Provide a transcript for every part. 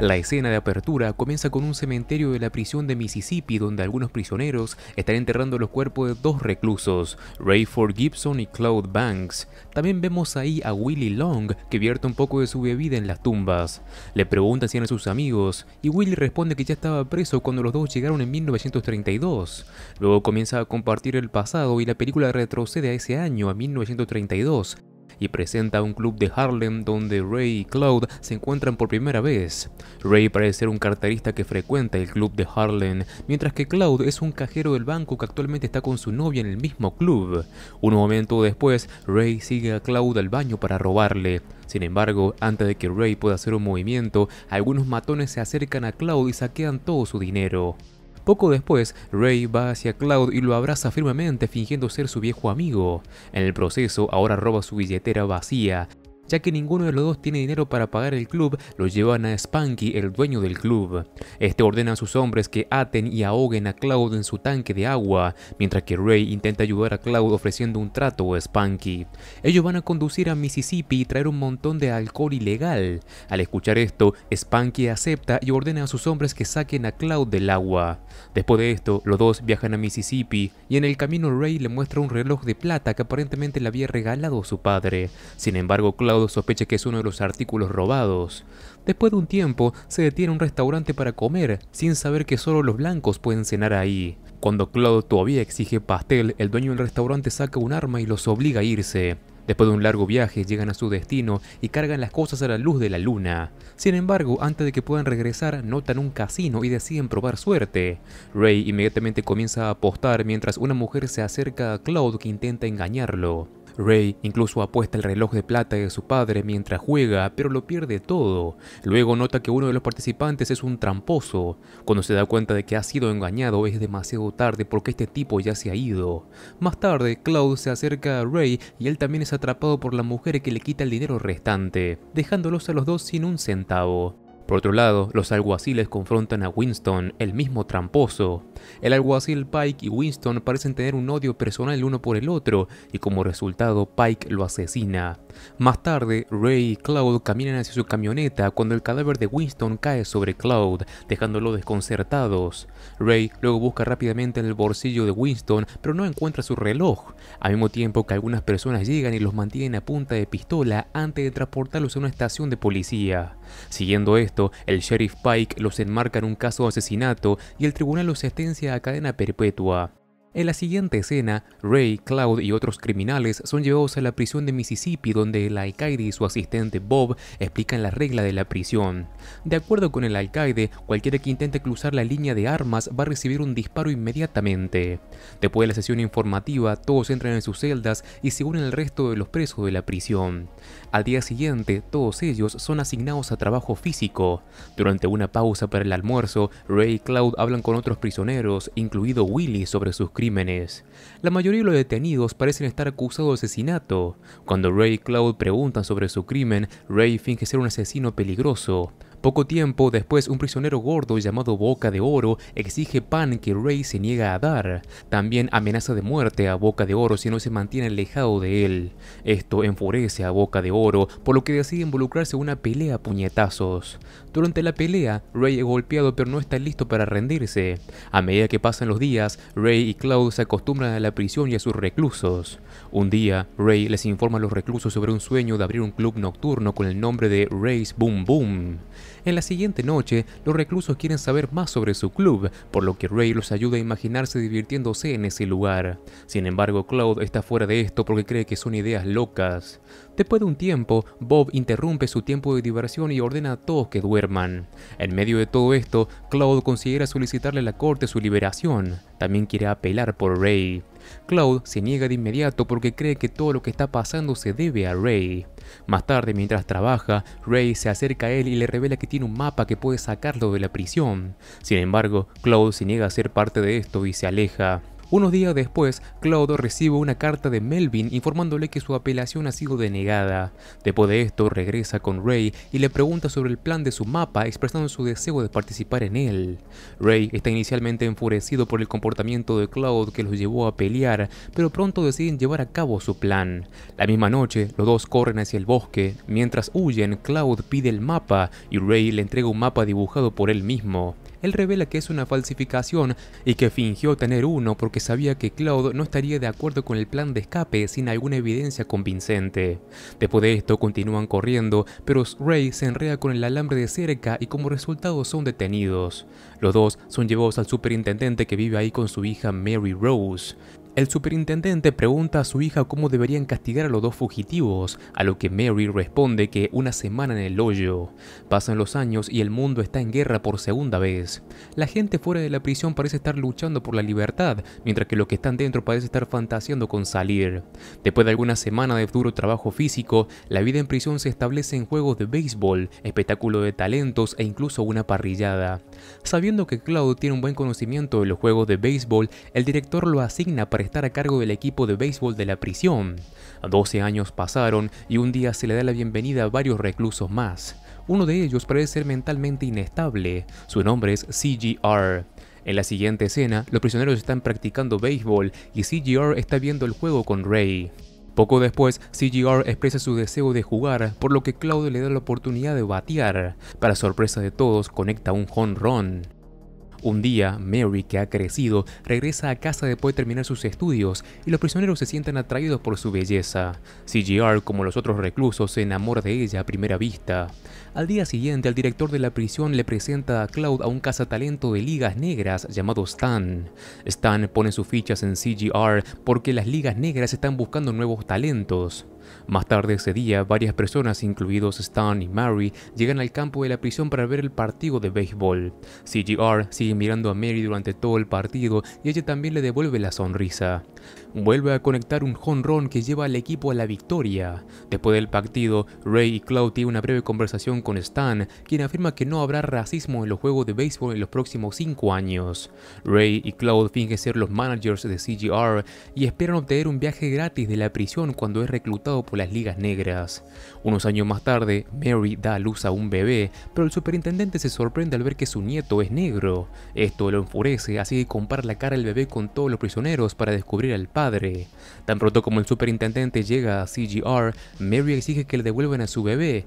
La escena de apertura comienza con un cementerio de la prisión de Mississippi donde algunos prisioneros están enterrando los cuerpos de dos reclusos, Rayford Gibson y Claude Banks. También vemos ahí a Willie Long que vierte un poco de su bebida en las tumbas. Le pregunta si eran sus amigos y Willie responde que ya estaba preso cuando los dos llegaron en 1932. Luego comienza a compartir el pasado y la película retrocede a ese año, a 1932, y presenta un club de Harlem donde Ray y Cloud se encuentran por primera vez. Ray parece ser un carterista que frecuenta el club de Harlem, mientras que Cloud es un cajero del banco que actualmente está con su novia en el mismo club. Un momento después, Ray sigue a Claude al baño para robarle. Sin embargo, antes de que Ray pueda hacer un movimiento, algunos matones se acercan a Cloud y saquean todo su dinero. Poco después, Ray va hacia Cloud y lo abraza firmemente fingiendo ser su viejo amigo. En el proceso, ahora roba su billetera vacía ya que ninguno de los dos tiene dinero para pagar el club, lo llevan a Spanky, el dueño del club. Este ordena a sus hombres que aten y ahoguen a Cloud en su tanque de agua, mientras que Ray intenta ayudar a Cloud ofreciendo un trato a Spanky. Ellos van a conducir a Mississippi y traer un montón de alcohol ilegal. Al escuchar esto, Spanky acepta y ordena a sus hombres que saquen a Cloud del agua. Después de esto, los dos viajan a Mississippi y en el camino Ray le muestra un reloj de plata que aparentemente le había regalado su padre. Sin embargo, Cloud sospecha que es uno de los artículos robados. Después de un tiempo, se detiene a un restaurante para comer, sin saber que solo los blancos pueden cenar ahí. Cuando Claude todavía exige pastel, el dueño del restaurante saca un arma y los obliga a irse. Después de un largo viaje llegan a su destino y cargan las cosas a la luz de la luna. Sin embargo, antes de que puedan regresar, notan un casino y deciden probar suerte. Ray inmediatamente comienza a apostar mientras una mujer se acerca a Claude que intenta engañarlo. Ray incluso apuesta el reloj de plata de su padre mientras juega, pero lo pierde todo. Luego nota que uno de los participantes es un tramposo. Cuando se da cuenta de que ha sido engañado es demasiado tarde porque este tipo ya se ha ido. Más tarde, Cloud se acerca a Ray y él también es atrapado por la mujer que le quita el dinero restante, dejándolos a los dos sin un centavo. Por otro lado, los alguaciles confrontan a Winston, el mismo tramposo. El alguacil Pike y Winston parecen tener un odio personal el uno por el otro, y como resultado Pike lo asesina. Más tarde, Ray y Cloud caminan hacia su camioneta cuando el cadáver de Winston cae sobre Cloud, dejándolo desconcertados. Ray luego busca rápidamente en el bolsillo de Winston, pero no encuentra su reloj, al mismo tiempo que algunas personas llegan y los mantienen a punta de pistola antes de transportarlos a una estación de policía. Siguiendo esto, el sheriff Pike los enmarca en un caso de asesinato y el tribunal los sentencia a cadena perpetua. En la siguiente escena, Ray, Cloud y otros criminales son llevados a la prisión de Mississippi donde el alcaide y su asistente Bob explican la regla de la prisión. De acuerdo con el alcaide, cualquiera que intente cruzar la línea de armas va a recibir un disparo inmediatamente. Después de la sesión informativa, todos entran en sus celdas y se unen al resto de los presos de la prisión. Al día siguiente, todos ellos son asignados a trabajo físico. Durante una pausa para el almuerzo, Ray y Cloud hablan con otros prisioneros, incluido Willy, sobre sus crímenes. La mayoría de los detenidos parecen estar acusados de asesinato. Cuando Ray y Cloud preguntan sobre su crimen, Ray finge ser un asesino peligroso. Poco tiempo después, un prisionero gordo llamado Boca de Oro exige pan que Rey se niega a dar. También amenaza de muerte a Boca de Oro si no se mantiene alejado de él. Esto enfurece a Boca de Oro, por lo que decide involucrarse en una pelea a puñetazos. Durante la pelea, Rey es golpeado pero no está listo para rendirse. A medida que pasan los días, Ray y Cloud se acostumbran a la prisión y a sus reclusos. Un día, Ray les informa a los reclusos sobre un sueño de abrir un club nocturno con el nombre de Ray's Boom Boom. En la siguiente noche, los reclusos quieren saber más sobre su club, por lo que Ray los ayuda a imaginarse divirtiéndose en ese lugar. Sin embargo, Cloud está fuera de esto porque cree que son ideas locas. Después de un tiempo, Bob interrumpe su tiempo de diversión y ordena a todos que duerman. En medio de todo esto, Cloud considera solicitarle a la corte su liberación. También quiere apelar por Ray. Cloud se niega de inmediato porque cree que todo lo que está pasando se debe a Ray. Más tarde, mientras trabaja, Ray se acerca a él y le revela que tiene un mapa que puede sacarlo de la prisión. Sin embargo, Cloud se niega a ser parte de esto y se aleja. Unos días después, Claude recibe una carta de Melvin informándole que su apelación ha sido denegada. Después de esto, regresa con Ray y le pregunta sobre el plan de su mapa, expresando su deseo de participar en él. Ray está inicialmente enfurecido por el comportamiento de Cloud que los llevó a pelear, pero pronto deciden llevar a cabo su plan. La misma noche, los dos corren hacia el bosque. Mientras huyen, Cloud pide el mapa y Ray le entrega un mapa dibujado por él mismo él revela que es una falsificación y que fingió tener uno porque sabía que Claude no estaría de acuerdo con el plan de escape sin alguna evidencia convincente. Después de esto continúan corriendo, pero Ray se enrea con el alambre de cerca y como resultado son detenidos. Los dos son llevados al superintendente que vive ahí con su hija Mary Rose. El superintendente pregunta a su hija cómo deberían castigar a los dos fugitivos, a lo que Mary responde que una semana en el hoyo. Pasan los años y el mundo está en guerra por segunda vez. La gente fuera de la prisión parece estar luchando por la libertad, mientras que los que están dentro parece estar fantaseando con salir. Después de algunas semanas de duro trabajo físico, la vida en prisión se establece en juegos de béisbol, espectáculo de talentos e incluso una parrillada. Sabiendo que Claude tiene un buen conocimiento de los juegos de béisbol, el director lo asigna para estar a cargo del equipo de béisbol de la prisión. 12 años pasaron y un día se le da la bienvenida a varios reclusos más. Uno de ellos parece ser mentalmente inestable. Su nombre es CGR. En la siguiente escena, los prisioneros están practicando béisbol y CGR está viendo el juego con Ray. Poco después, CGR expresa su deseo de jugar, por lo que Claudio le da la oportunidad de batear. Para sorpresa de todos, conecta un jonrón. Un día, Mary, que ha crecido, regresa a casa después de terminar sus estudios y los prisioneros se sienten atraídos por su belleza. CGR, como los otros reclusos, se enamora de ella a primera vista. Al día siguiente, el director de la prisión le presenta a Cloud a un cazatalento de ligas negras llamado Stan. Stan pone sus fichas en CGR porque las ligas negras están buscando nuevos talentos. Más tarde ese día, varias personas, incluidos Stan y Mary, llegan al campo de la prisión para ver el partido de béisbol. CGR sigue mirando a Mary durante todo el partido y ella también le devuelve la sonrisa vuelve a conectar un jonrón que lleva al equipo a la victoria. Después del partido, Ray y Cloud tienen una breve conversación con Stan, quien afirma que no habrá racismo en los juegos de béisbol en los próximos cinco años. Ray y Cloud fingen ser los managers de CGR y esperan obtener un viaje gratis de la prisión cuando es reclutado por las ligas negras. Unos años más tarde, Mary da a luz a un bebé, pero el superintendente se sorprende al ver que su nieto es negro. Esto lo enfurece, así que compara la cara del bebé con todos los prisioneros para descubrir al padre Tan pronto como el superintendente llega a CGR, Mary exige que le devuelvan a su bebé,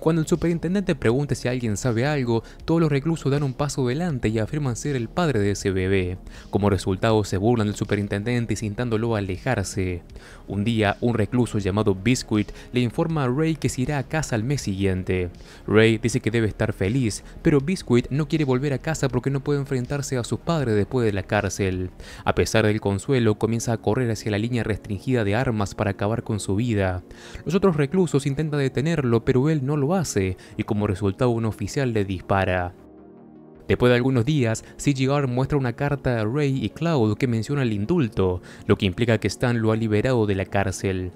cuando el superintendente pregunta si alguien sabe algo, todos los reclusos dan un paso adelante y afirman ser el padre de ese bebé. Como resultado se burlan del superintendente sintándolo alejarse. Un día, un recluso llamado Biscuit le informa a Ray que se irá a casa al mes siguiente. Ray dice que debe estar feliz, pero Biscuit no quiere volver a casa porque no puede enfrentarse a su padre después de la cárcel. A pesar del consuelo, comienza a correr hacia la línea restringida de armas para acabar con su vida. Los otros reclusos intentan detenerlo, pero él no lo base y como resultado un oficial le dispara. Después de algunos días, CGR muestra una carta a Ray y Cloud que menciona el indulto, lo que implica que Stan lo ha liberado de la cárcel.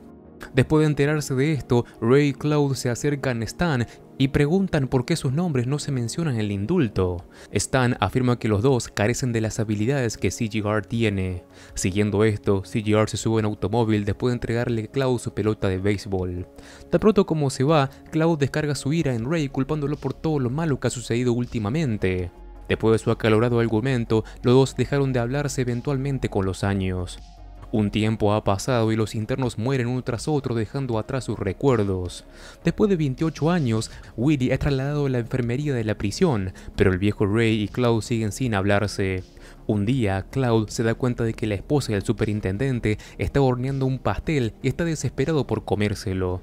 Después de enterarse de esto, Ray y Cloud se acercan a Stan y preguntan por qué sus nombres no se mencionan en el indulto. Stan afirma que los dos carecen de las habilidades que CGR tiene. Siguiendo esto, CGR se sube en automóvil después de entregarle a Klaus su pelota de béisbol. Tan pronto como se va, Klaus descarga su ira en Ray culpándolo por todo lo malo que ha sucedido últimamente. Después de su acalorado argumento, los dos dejaron de hablarse eventualmente con los años. Un tiempo ha pasado y los internos mueren uno tras otro dejando atrás sus recuerdos. Después de 28 años, Willy es trasladado a la enfermería de la prisión, pero el viejo Ray y Cloud siguen sin hablarse. Un día, Cloud se da cuenta de que la esposa del superintendente está horneando un pastel y está desesperado por comérselo.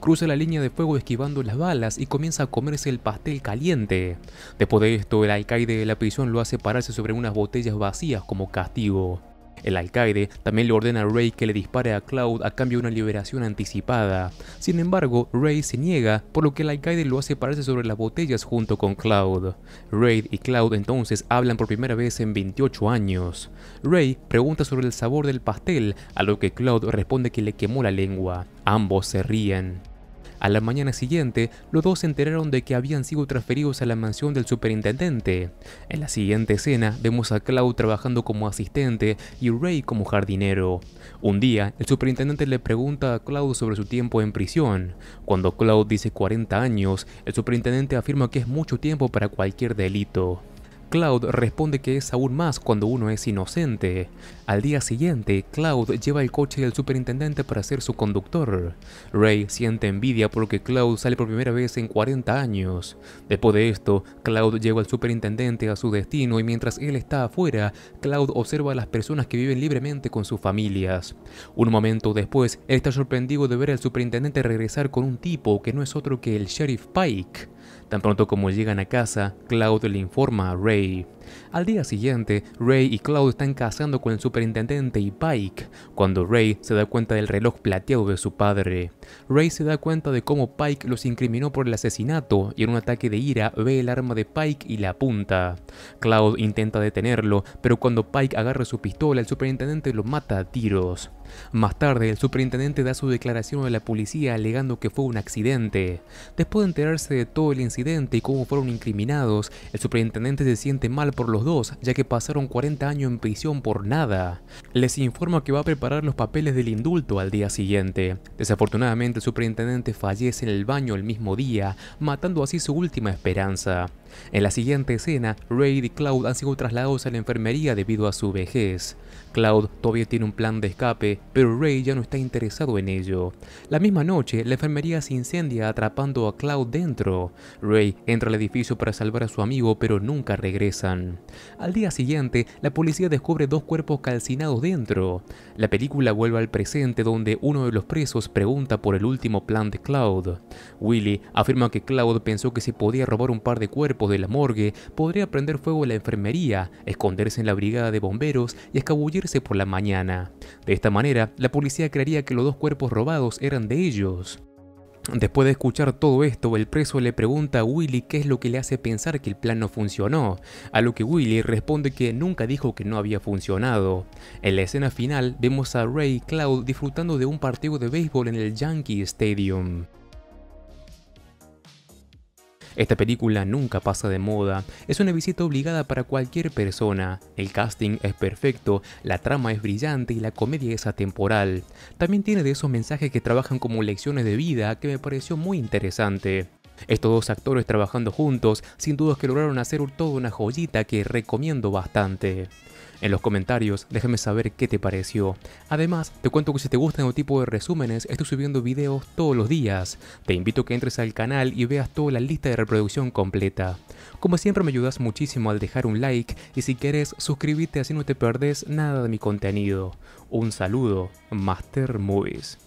Cruza la línea de fuego esquivando las balas y comienza a comerse el pastel caliente. Después de esto, el alcaide de la prisión lo hace pararse sobre unas botellas vacías como castigo. El alcaide también le ordena a Rey que le dispare a Cloud a cambio de una liberación anticipada. Sin embargo, Rey se niega, por lo que el alcaide lo hace pararse sobre las botellas junto con Cloud. Ray y Cloud entonces hablan por primera vez en 28 años. Rey pregunta sobre el sabor del pastel, a lo que Cloud responde que le quemó la lengua. Ambos se ríen. A la mañana siguiente, los dos se enteraron de que habían sido transferidos a la mansión del superintendente. En la siguiente escena, vemos a Claude trabajando como asistente y Ray como jardinero. Un día, el superintendente le pregunta a Claude sobre su tiempo en prisión. Cuando Claude dice 40 años, el superintendente afirma que es mucho tiempo para cualquier delito. Cloud responde que es aún más cuando uno es inocente. Al día siguiente, Cloud lleva el coche del superintendente para ser su conductor. Ray siente envidia porque Cloud sale por primera vez en 40 años. Después de esto, Cloud lleva al superintendente a su destino y mientras él está afuera, Cloud observa a las personas que viven libremente con sus familias. Un momento después, él está sorprendido de ver al superintendente regresar con un tipo que no es otro que el sheriff Pike. Tan pronto como llegan a casa, Cloud le informa a Ray al día siguiente, Ray y Cloud están cazando con el superintendente y Pike, cuando Ray se da cuenta del reloj plateado de su padre. Ray se da cuenta de cómo Pike los incriminó por el asesinato y en un ataque de ira ve el arma de Pike y la apunta. Cloud intenta detenerlo, pero cuando Pike agarra su pistola, el superintendente lo mata a tiros. Más tarde, el superintendente da su declaración a la policía alegando que fue un accidente. Después de enterarse de todo el incidente y cómo fueron incriminados, el superintendente se siente mal por los dos, ya que pasaron 40 años en prisión por nada. Les informa que va a preparar los papeles del indulto al día siguiente. Desafortunadamente, el superintendente fallece en el baño el mismo día, matando así su última esperanza. En la siguiente escena, Ray y Cloud han sido trasladados a la enfermería debido a su vejez. Cloud todavía tiene un plan de escape, pero Ray ya no está interesado en ello. La misma noche, la enfermería se incendia atrapando a Cloud dentro. Ray entra al edificio para salvar a su amigo, pero nunca regresan. Al día siguiente, la policía descubre dos cuerpos calcinados dentro. La película vuelve al presente donde uno de los presos pregunta por el último plan de Cloud. Willy afirma que Cloud pensó que si podía robar un par de cuerpos de la morgue, podría prender fuego en la enfermería, esconderse en la brigada de bomberos y escabullirse por la mañana. De esta manera, la policía creería que los dos cuerpos robados eran de ellos. Después de escuchar todo esto, el preso le pregunta a Willy qué es lo que le hace pensar que el plan no funcionó, a lo que Willy responde que nunca dijo que no había funcionado. En la escena final vemos a Ray Cloud disfrutando de un partido de béisbol en el Yankee Stadium. Esta película nunca pasa de moda, es una visita obligada para cualquier persona, el casting es perfecto, la trama es brillante y la comedia es atemporal. También tiene de esos mensajes que trabajan como lecciones de vida que me pareció muy interesante. Estos dos actores trabajando juntos, sin dudas que lograron hacer todo una joyita que recomiendo bastante. En los comentarios déjame saber qué te pareció. Además, te cuento que si te gustan el este tipo de resúmenes, estoy subiendo videos todos los días. Te invito a que entres al canal y veas toda la lista de reproducción completa. Como siempre me ayudas muchísimo al dejar un like y si quieres suscríbete así no te perdés nada de mi contenido. Un saludo, Master Movies.